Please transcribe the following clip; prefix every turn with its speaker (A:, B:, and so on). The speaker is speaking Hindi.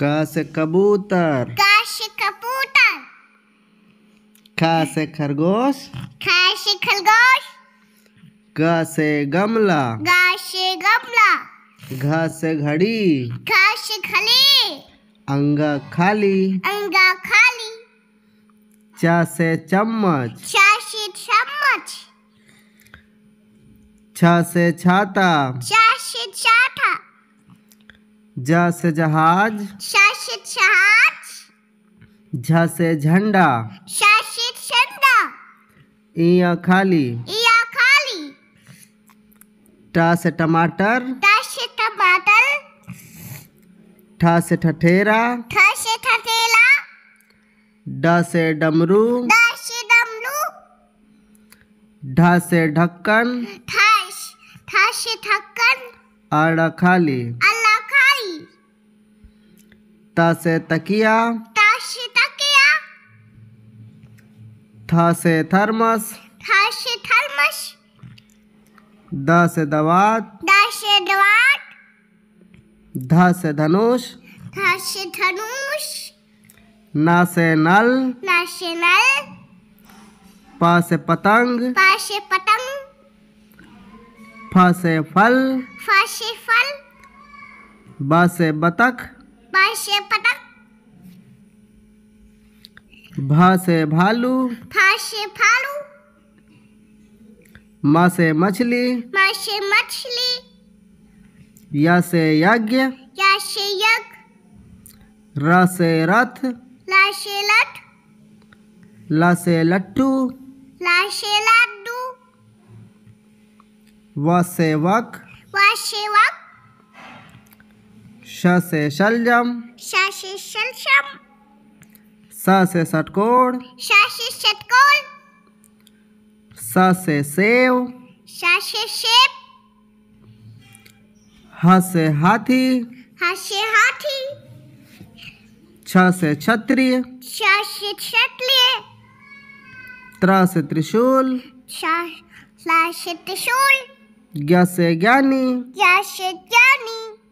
A: काश कबूतर
B: काश कबूतर
A: काश खरगोश
B: काश खरगोश
A: घास गमला
B: घास गमला
A: घास घड़ी
B: घास घड़ी
A: अंगा खाली
B: अंगा खाली
A: च चम्मच
B: च चम्मच
A: छा से छाता छ ज से जहाज
B: शासित जहाज
A: झ से झंडा
B: शासित झंडा
A: इया खाली
B: इया खाली
A: ट से टमाटर
B: ट से टमाटर
A: ठ से ठठेरा ठ
B: से ठठेरा
A: ड से डमरू ड से डमरू ढ से ढक्कन ढ से ढक्कन आड़ा खाली ता से तकिया
B: ता से तकिया
A: था से थर्मस
B: था से थर्मस
A: दा से दवात
B: दा से दवात
A: धा से धनुष
B: धा से धनुष
A: ना से नल
B: ना से नल
A: पा से पतंग
B: पा से पतंग
A: फा से फल
B: फा से फल
A: बा से बतख
B: भ से पटक
A: से भालू
B: फ से भालू
A: म से मछली
B: म से मछली
A: या से यज्ञ
B: या से यज्ञ
A: रा से रथ
B: ला से लठ
A: ला से लट्टू
B: ला से लड्डू
A: व से वक
B: व से वक
A: श से शलजम
B: श से शलजम
A: स से षटकोण
B: श से षटकोण
A: स से सेव
B: श से
A: ह से हाथी
B: ह से हाथी
A: छ से क्षत्रिय
B: छ से
A: त्र से त्रिशूल
B: छ से त्रिशूल
A: ज्ञ से ज्ञानी
B: ज्ञ से ज्ञानी